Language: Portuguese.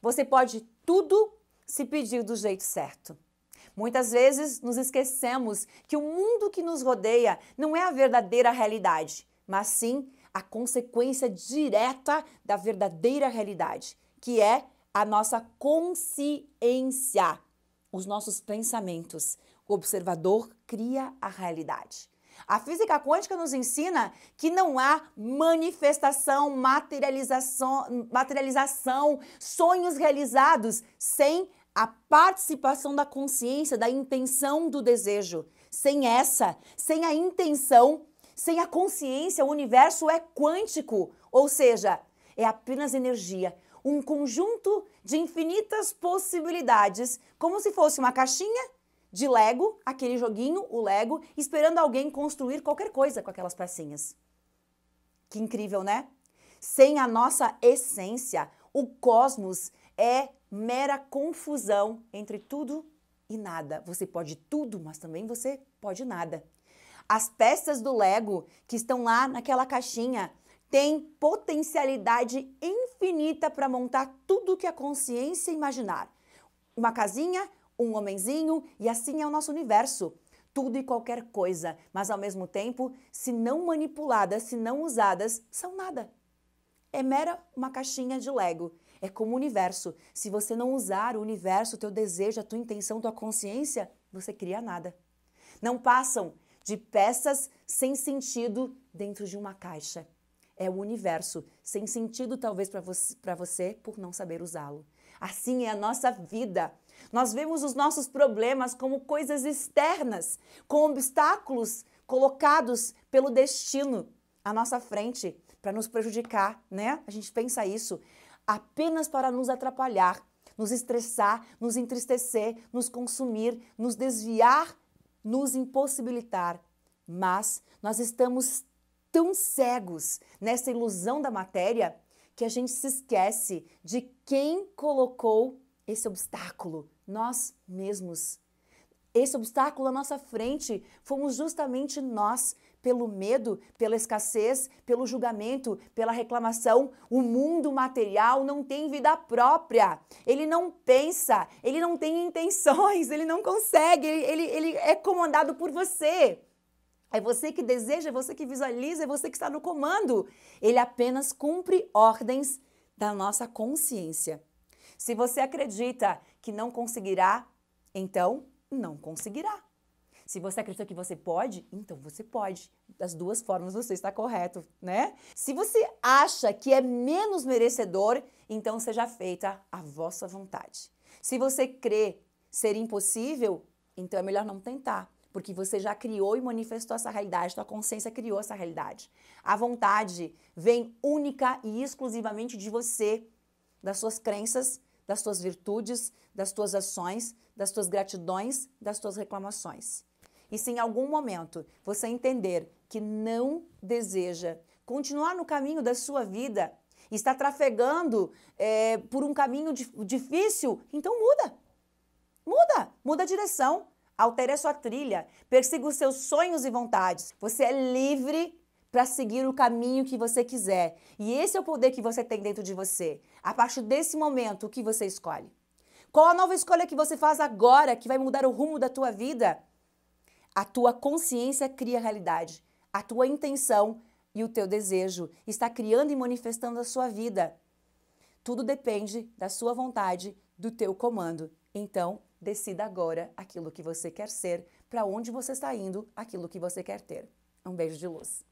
Você pode tudo se pedir do jeito certo. Muitas vezes nos esquecemos que o mundo que nos rodeia não é a verdadeira realidade, mas sim a consequência direta da verdadeira realidade, que é a nossa consciência, os nossos pensamentos. O observador cria a realidade. A física quântica nos ensina que não há manifestação, materialização, materialização sonhos realizados sem a participação da consciência, da intenção do desejo. Sem essa, sem a intenção, sem a consciência, o universo é quântico, ou seja, é apenas energia, um conjunto de infinitas possibilidades, como se fosse uma caixinha de Lego, aquele joguinho, o Lego, esperando alguém construir qualquer coisa com aquelas pecinhas. Que incrível, né? Sem a nossa essência, o cosmos é mera confusão entre tudo e nada. Você pode tudo, mas também você pode nada. As peças do Lego que estão lá naquela caixinha têm potencialidade infinita para montar tudo que a consciência imaginar. Uma casinha, um homenzinho e assim é o nosso universo. Tudo e qualquer coisa, mas ao mesmo tempo, se não manipuladas, se não usadas, são nada. É mera uma caixinha de Lego. É como o universo. Se você não usar o universo, o teu desejo, a tua intenção, tua consciência, você cria nada. Não passam de peças sem sentido dentro de uma caixa é o universo, sem sentido talvez para você, você por não saber usá-lo. Assim é a nossa vida. Nós vemos os nossos problemas como coisas externas, com obstáculos colocados pelo destino à nossa frente para nos prejudicar, né? A gente pensa isso apenas para nos atrapalhar, nos estressar, nos entristecer, nos consumir, nos desviar, nos impossibilitar. Mas nós estamos tão cegos nessa ilusão da matéria que a gente se esquece de quem colocou esse obstáculo, nós mesmos. Esse obstáculo à nossa frente fomos justamente nós, pelo medo, pela escassez, pelo julgamento, pela reclamação. O mundo material não tem vida própria, ele não pensa, ele não tem intenções, ele não consegue, ele, ele, ele é comandado por você. É você que deseja, é você que visualiza, é você que está no comando. Ele apenas cumpre ordens da nossa consciência. Se você acredita que não conseguirá, então não conseguirá. Se você acredita que você pode, então você pode. Das duas formas você está correto, né? Se você acha que é menos merecedor, então seja feita a vossa vontade. Se você crê ser impossível, então é melhor não tentar porque você já criou e manifestou essa realidade, Sua consciência criou essa realidade. A vontade vem única e exclusivamente de você, das suas crenças, das suas virtudes, das suas ações, das suas gratidões, das suas reclamações. E se em algum momento você entender que não deseja continuar no caminho da sua vida, está trafegando é, por um caminho difícil, então muda. Muda, muda a direção. Altere a sua trilha, persiga os seus sonhos e vontades. Você é livre para seguir o caminho que você quiser. E esse é o poder que você tem dentro de você. A partir desse momento, o que você escolhe? Qual a nova escolha que você faz agora que vai mudar o rumo da tua vida? A tua consciência cria a realidade. A tua intenção e o teu desejo está criando e manifestando a sua vida. Tudo depende da sua vontade, do teu comando. Então, Decida agora aquilo que você quer ser, para onde você está indo, aquilo que você quer ter. Um beijo de luz.